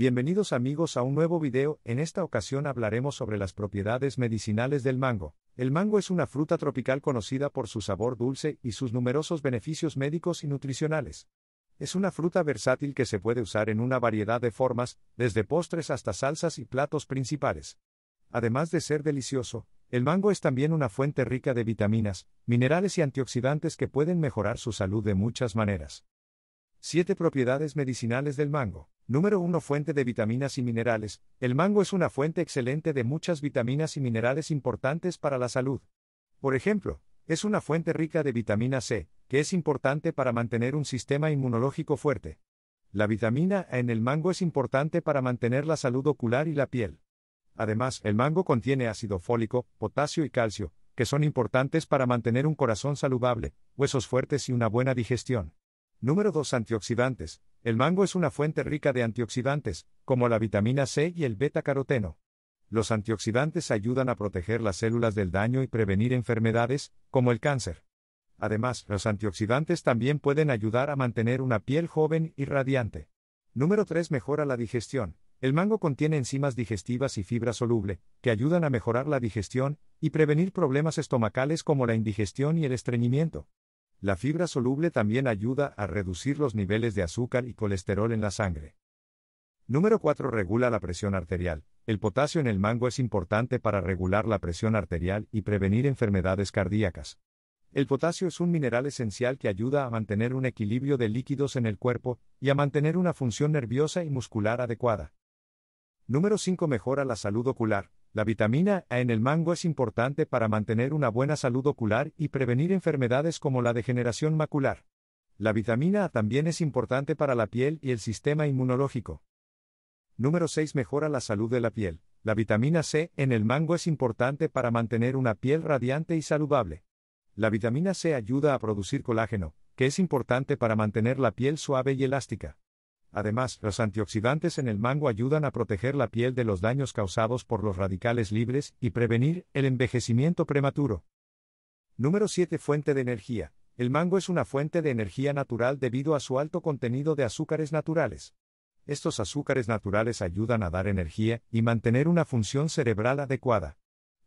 Bienvenidos amigos a un nuevo video, en esta ocasión hablaremos sobre las propiedades medicinales del mango. El mango es una fruta tropical conocida por su sabor dulce y sus numerosos beneficios médicos y nutricionales. Es una fruta versátil que se puede usar en una variedad de formas, desde postres hasta salsas y platos principales. Además de ser delicioso, el mango es también una fuente rica de vitaminas, minerales y antioxidantes que pueden mejorar su salud de muchas maneras. 7 propiedades medicinales del mango. Número 1 Fuente de vitaminas y minerales. El mango es una fuente excelente de muchas vitaminas y minerales importantes para la salud. Por ejemplo, es una fuente rica de vitamina C, que es importante para mantener un sistema inmunológico fuerte. La vitamina A en el mango es importante para mantener la salud ocular y la piel. Además, el mango contiene ácido fólico, potasio y calcio, que son importantes para mantener un corazón saludable, huesos fuertes y una buena digestión. Número 2. Antioxidantes. El mango es una fuente rica de antioxidantes, como la vitamina C y el beta-caroteno. Los antioxidantes ayudan a proteger las células del daño y prevenir enfermedades, como el cáncer. Además, los antioxidantes también pueden ayudar a mantener una piel joven y radiante. Número 3. Mejora la digestión. El mango contiene enzimas digestivas y fibra soluble, que ayudan a mejorar la digestión y prevenir problemas estomacales como la indigestión y el estreñimiento. La fibra soluble también ayuda a reducir los niveles de azúcar y colesterol en la sangre. Número 4. Regula la presión arterial. El potasio en el mango es importante para regular la presión arterial y prevenir enfermedades cardíacas. El potasio es un mineral esencial que ayuda a mantener un equilibrio de líquidos en el cuerpo y a mantener una función nerviosa y muscular adecuada. Número 5. Mejora la salud ocular. La vitamina A e en el mango es importante para mantener una buena salud ocular y prevenir enfermedades como la degeneración macular. La vitamina A también es importante para la piel y el sistema inmunológico. Número 6. Mejora la salud de la piel. La vitamina C en el mango es importante para mantener una piel radiante y saludable. La vitamina C ayuda a producir colágeno, que es importante para mantener la piel suave y elástica. Además, los antioxidantes en el mango ayudan a proteger la piel de los daños causados por los radicales libres y prevenir el envejecimiento prematuro. Número 7. Fuente de energía. El mango es una fuente de energía natural debido a su alto contenido de azúcares naturales. Estos azúcares naturales ayudan a dar energía y mantener una función cerebral adecuada.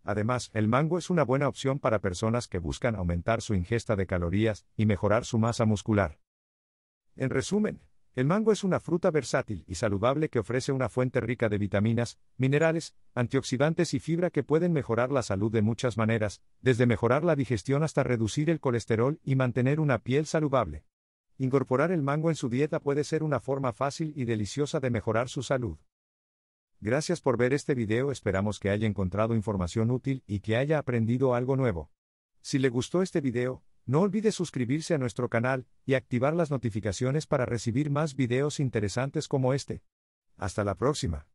Además, el mango es una buena opción para personas que buscan aumentar su ingesta de calorías y mejorar su masa muscular. En resumen, el mango es una fruta versátil y saludable que ofrece una fuente rica de vitaminas, minerales, antioxidantes y fibra que pueden mejorar la salud de muchas maneras, desde mejorar la digestión hasta reducir el colesterol y mantener una piel saludable. Incorporar el mango en su dieta puede ser una forma fácil y deliciosa de mejorar su salud. Gracias por ver este video, esperamos que haya encontrado información útil y que haya aprendido algo nuevo. Si le gustó este video, no olvide suscribirse a nuestro canal y activar las notificaciones para recibir más videos interesantes como este. Hasta la próxima.